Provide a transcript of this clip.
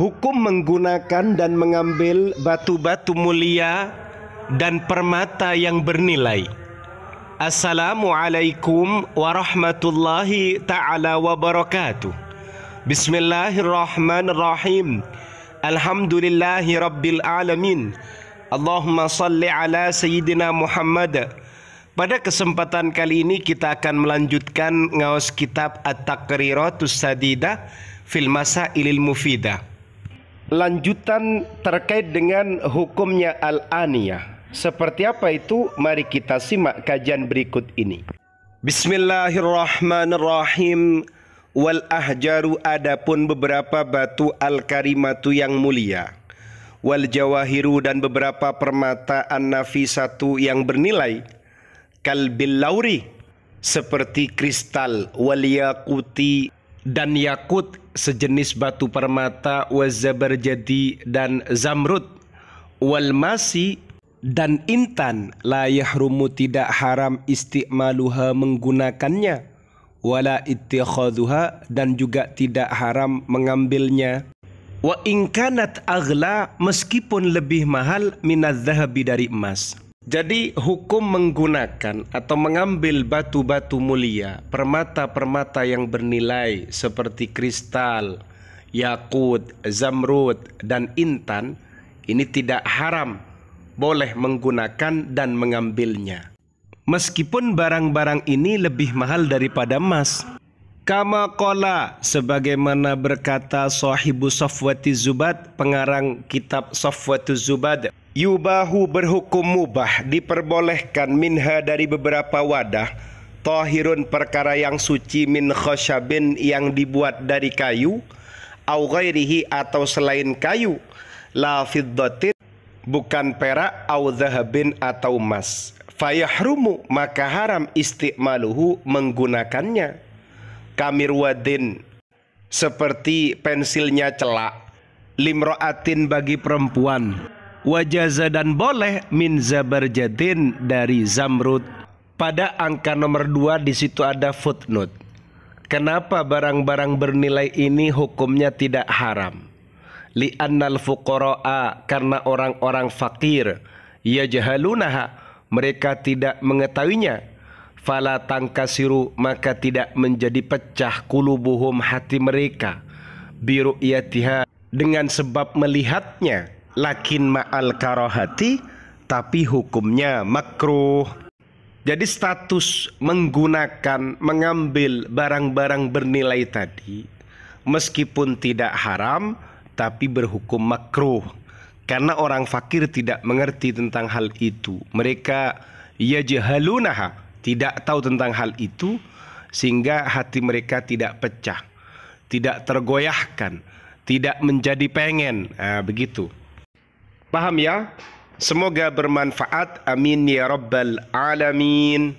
hukum menggunakan dan mengambil batu-batu mulia dan permata yang bernilai. Assalamualaikum warahmatullahi taala wabarakatuh. Bismillahirrahmanirrahim. Alhamdulillahi alamin. Allahumma salli ala sayyidina Muhammad. Pada kesempatan kali ini kita akan melanjutkan ngaos kitab At-Taqriratus Sadidah fil Masailil Mufidah lanjutan terkait dengan hukumnya al-aniyah. Seperti apa itu? Mari kita simak kajian berikut ini. Bismillahirrahmanirrahim. Wal ahjaru adapun beberapa batu al-karimatu yang mulia. Wal jawahiru dan beberapa permata an-nafisatu yang bernilai. Kalbil lauri seperti kristal wal yakuti dan yakut sejenis batu permata wazabarjadi dan zamrud walmasi dan intan la yahrumu tidak haram istimaluha menggunakannya wala ittikhadhuha dan juga tidak haram mengambilnya wa in kanat aghla meskipun lebih mahal minadh-dhahabi dari emas Jadi hukum menggunakan atau mengambil batu-batu mulia, permata-permata yang bernilai seperti kristal, yakut, zamrud, dan intan ini tidak haram. Boleh menggunakan dan mengambilnya. Meskipun barang-barang ini lebih mahal daripada emas. Kama kola sebagaimana berkata sahibu Sofwati Zubad pengarang kitab Safwatu Zubad Yubahu berhukum mubah diperbolehkan minha dari beberapa wadah tohirun perkara yang suci min khosyabin yang dibuat dari kayu Au ghairihi atau selain kayu La fiddotin, bukan perak au zahabin atau emas Fayahrumu maka haram istiqmaluhu menggunakannya kamirwadin seperti pensilnya celak limroatin bagi perempuan wajaza dan boleh min zabarjadin dari zamrud pada angka nomor dua di situ ada footnote kenapa barang-barang bernilai ini hukumnya tidak haram li annal fuqara karena orang-orang fakir yajhalunaha mereka tidak mengetahuinya fala tangkasiru maka tidak menjadi pecah kulubuhum hati mereka biru iatiha dengan sebab melihatnya lakin ma'al karohati tapi hukumnya makruh jadi status menggunakan mengambil barang-barang bernilai tadi meskipun tidak haram tapi berhukum makruh karena orang fakir tidak mengerti tentang hal itu mereka yajhalunaha tidak tahu tentang hal itu sehingga hati mereka tidak pecah, tidak tergoyahkan, tidak menjadi pengen. Nah, begitu. Paham ya? Semoga bermanfaat. Amin ya rabbal alamin.